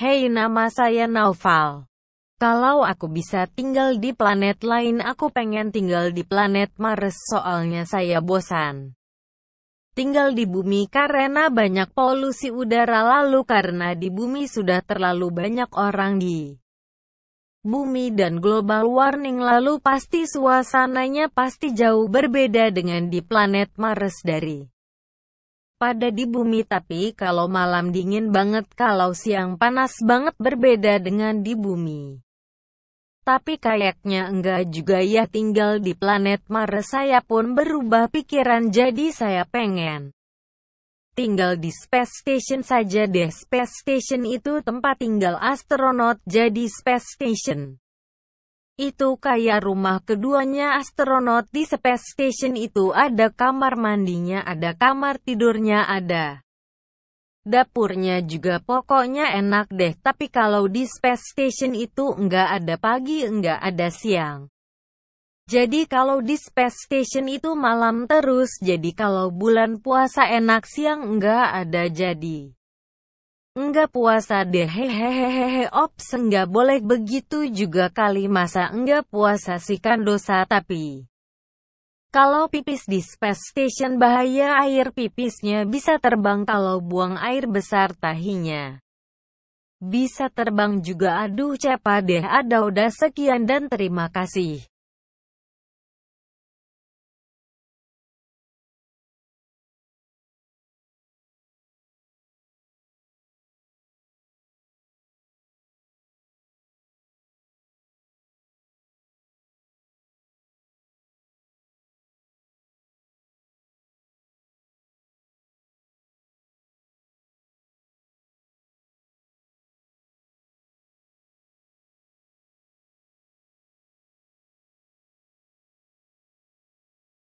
Hei nama saya Naufal. Kalau aku bisa tinggal di planet lain aku pengen tinggal di planet Mars soalnya saya bosan. Tinggal di bumi karena banyak polusi udara lalu karena di bumi sudah terlalu banyak orang di bumi dan global warning lalu pasti suasananya pasti jauh berbeda dengan di planet Mars dari pada di bumi tapi kalau malam dingin banget kalau siang panas banget berbeda dengan di bumi. Tapi kayaknya enggak juga ya tinggal di planet Mars saya pun berubah pikiran jadi saya pengen. Tinggal di space station saja deh space station itu tempat tinggal astronot jadi space station itu kayak rumah keduanya astronot di space station itu ada kamar mandinya, ada kamar tidurnya, ada dapurnya juga pokoknya enak deh. Tapi kalau di space station itu enggak ada pagi, enggak ada siang. Jadi kalau di space station itu malam terus, jadi kalau bulan puasa enak siang enggak ada jadi. Enggak puasa deh hehehehe ops enggak boleh begitu juga kali masa enggak puasa sih kan dosa tapi kalau pipis di space station bahaya air pipisnya bisa terbang kalau buang air besar tahinya. Bisa terbang juga aduh cepa deh ada udah sekian dan terima kasih.